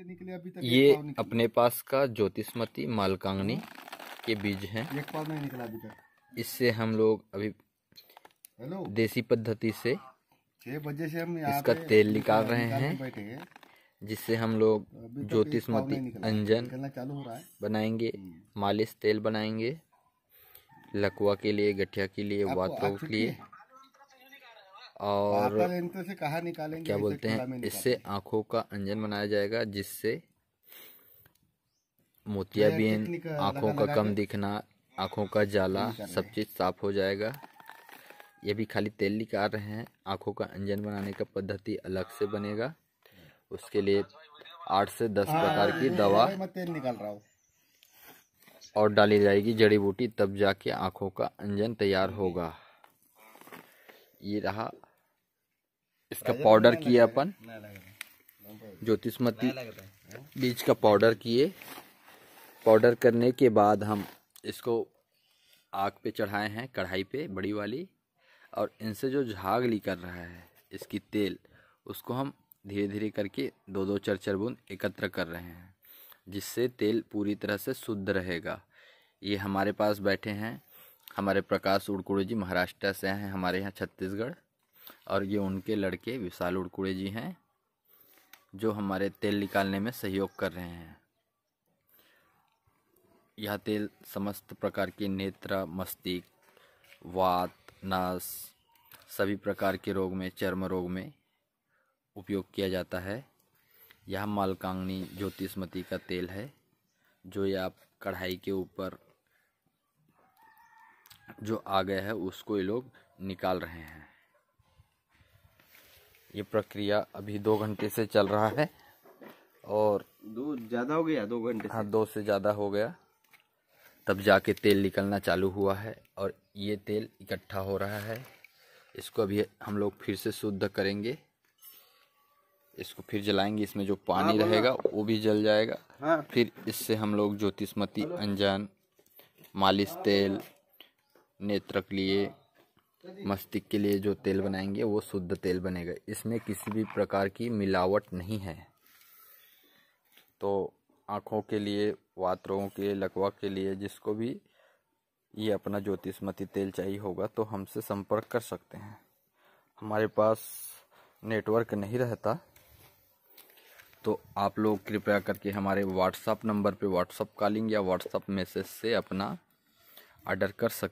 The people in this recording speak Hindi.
से निकले अभी तक ये अपने पास का ज्योतिषमती मालकांगनी के बीज है एक पाव नहीं निकला अभी तक इससे हम लोग अभी हेलो देसी पद्धति से छह बजे से हम इसका तेल निकाल रहे हैं जिससे हम लोग ज्योतिषमती अंजन चालू हो रहा है बनाएंगे हम्म। मालिश तेल बनाएंगे लकवा के लिए गठिया के लिए वातों के लिए और से कहा निकालेंगे क्या बोलते हैं इससे आंखों का अंजन बनाया जाएगा जिससे मोतियाबीन आंखों का कम दिखना आंखों का जाला सब चीज़ साफ हो जाएगा ये भी खाली तेल निकाल रहे हैं आंखों का अंजन बनाने का पद्धति अलग से बनेगा उसके लिए आठ से दस हाँ, प्रकार की दवा निकाल रहा हूँ और डाली जाएगी जड़ी बूटी तब जाके आंखों का अंजन तैयार होगा ये रहा इसका पाउडर किए अपन ज्योतिषमती बीज का पाउडर किए पाउडर करने के बाद हम इसको आग पे चढ़ाए हैं कढ़ाई पे बड़ी वाली और इनसे जो झाग निकल रहा है इसकी तेल उसको हम धीरे धीरे करके दो दो चार चार बूंद एकत्र कर रहे हैं जिससे तेल पूरी तरह से शुद्ध रहेगा ये हमारे पास बैठे हैं हमारे प्रकाश उड़कुड़ू जी महाराष्ट्र से हैं हमारे यहाँ छत्तीसगढ़ और ये उनके लड़के विशाल उड़कुड़े जी हैं जो हमारे तेल निकालने में सहयोग कर रहे हैं यह तेल समस्त प्रकार के नेत्र मस्तिष्क वात नास सभी प्रकार के रोग में चर्म रोग में उपयोग किया जाता है यह मालकांगनी ज्योतिषमती का तेल है जो ये आप कढ़ाई के ऊपर जो आ गया है उसको ये लोग निकाल रहे हैं ये प्रक्रिया अभी दो घंटे से चल रहा है और दो ज़्यादा हो गया दो घंटे हाँ दो से ज़्यादा हो गया तब जाके तेल निकलना चालू हुआ है और ये तेल इकट्ठा हो रहा है इसको अभी हम लोग फिर से शुद्ध करेंगे इसको फिर जलाएंगे इसमें जो पानी हाँ, रहेगा वो भी जल जाएगा हाँ। फिर इससे हम लोग ज्योतिषमती अंजन मालिश तेल नेत्रक लिए मस्तिष्क के लिए जो तेल बनाएंगे वो शुद्ध तेल बनेगा इसमें किसी भी प्रकार की मिलावट नहीं है तो आँखों के लिए वात रोगों के लकवा के लिए जिसको भी ये अपना ज्योतिषमती तेल चाहिए होगा तो हमसे संपर्क कर सकते हैं हमारे पास नेटवर्क नहीं रहता तो आप लोग कृपया करके हमारे व्हाट्सअप नंबर पे व्हाट्सअप कॉलिंग या व्हाट्सअप मैसेज से अपना ऑर्डर कर सकते